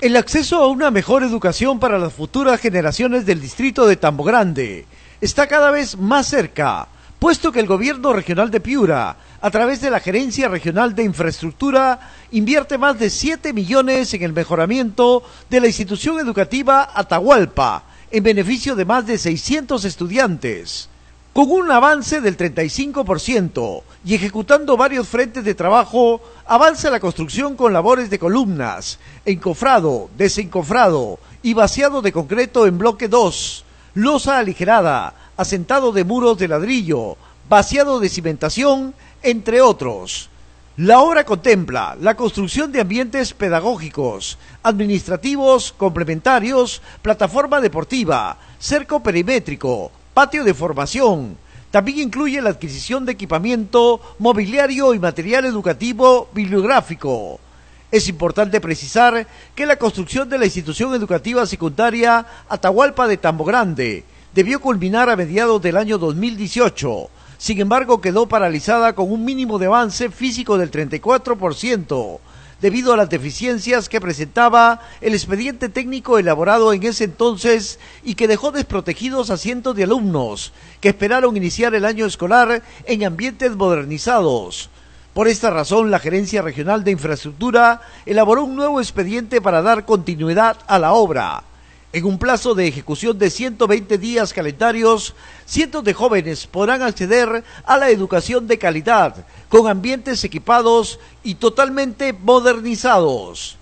El acceso a una mejor educación para las futuras generaciones del distrito de Tambogrande está cada vez más cerca, puesto que el gobierno regional de Piura, a través de la Gerencia Regional de Infraestructura, invierte más de 7 millones en el mejoramiento de la institución educativa Atahualpa, en beneficio de más de 600 estudiantes con un avance del 35% y ejecutando varios frentes de trabajo, avanza la construcción con labores de columnas, encofrado, desencofrado y vaciado de concreto en bloque 2, losa aligerada, asentado de muros de ladrillo, vaciado de cimentación, entre otros. La obra contempla la construcción de ambientes pedagógicos, administrativos, complementarios, plataforma deportiva, cerco perimétrico, patio de formación. También incluye la adquisición de equipamiento, mobiliario y material educativo bibliográfico. Es importante precisar que la construcción de la institución educativa secundaria Atahualpa de Tambo Grande debió culminar a mediados del año 2018. Sin embargo, quedó paralizada con un mínimo de avance físico del 34%, debido a las deficiencias que presentaba el expediente técnico elaborado en ese entonces y que dejó desprotegidos a cientos de alumnos que esperaron iniciar el año escolar en ambientes modernizados. Por esta razón, la Gerencia Regional de Infraestructura elaboró un nuevo expediente para dar continuidad a la obra. En un plazo de ejecución de 120 días calendarios, cientos de jóvenes podrán acceder a la educación de calidad, con ambientes equipados y totalmente modernizados.